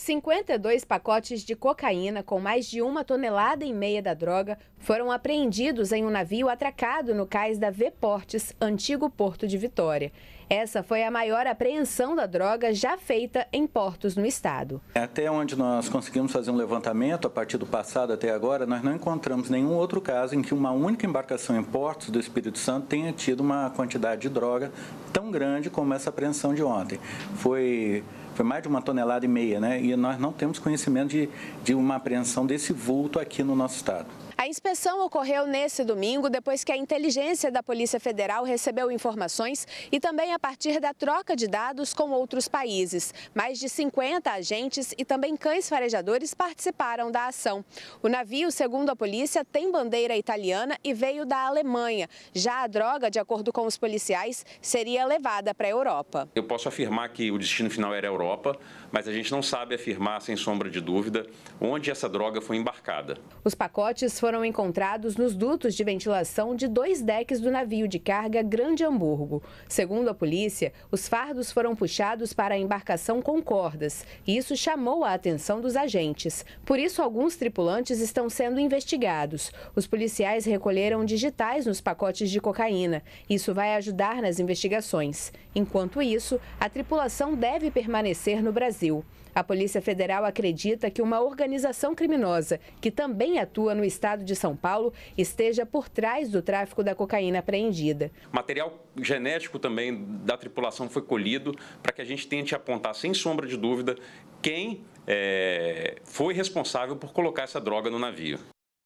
52 pacotes de cocaína com mais de uma tonelada e meia da droga foram apreendidos em um navio atracado no cais da V Portes, antigo porto de Vitória. Essa foi a maior apreensão da droga já feita em portos no estado. Até onde nós conseguimos fazer um levantamento, a partir do passado até agora, nós não encontramos nenhum outro caso em que uma única embarcação em portos do Espírito Santo tenha tido uma quantidade de droga tão grande como essa apreensão de ontem. Foi, foi mais de uma tonelada e meia, né? nós não temos conhecimento de, de uma apreensão desse vulto aqui no nosso estado. A inspeção ocorreu nesse domingo, depois que a inteligência da Polícia Federal recebeu informações e também a partir da troca de dados com outros países. Mais de 50 agentes e também cães farejadores participaram da ação. O navio, segundo a polícia, tem bandeira italiana e veio da Alemanha. Já a droga, de acordo com os policiais, seria levada para a Europa. Eu posso afirmar que o destino final era a Europa, mas a gente não sabe afirmar, sem sombra de dúvida, onde essa droga foi embarcada. Os pacotes foram foram encontrados nos dutos de ventilação de dois decks do navio de carga Grande Hamburgo. Segundo a polícia, os fardos foram puxados para a embarcação com cordas e isso chamou a atenção dos agentes. Por isso, alguns tripulantes estão sendo investigados. Os policiais recolheram digitais nos pacotes de cocaína. Isso vai ajudar nas investigações. Enquanto isso, a tripulação deve permanecer no Brasil. A Polícia Federal acredita que uma organização criminosa, que também atua no estado estado de São Paulo esteja por trás do tráfico da cocaína apreendida. Material genético também da tripulação foi colhido para que a gente tente apontar, sem sombra de dúvida, quem é, foi responsável por colocar essa droga no navio.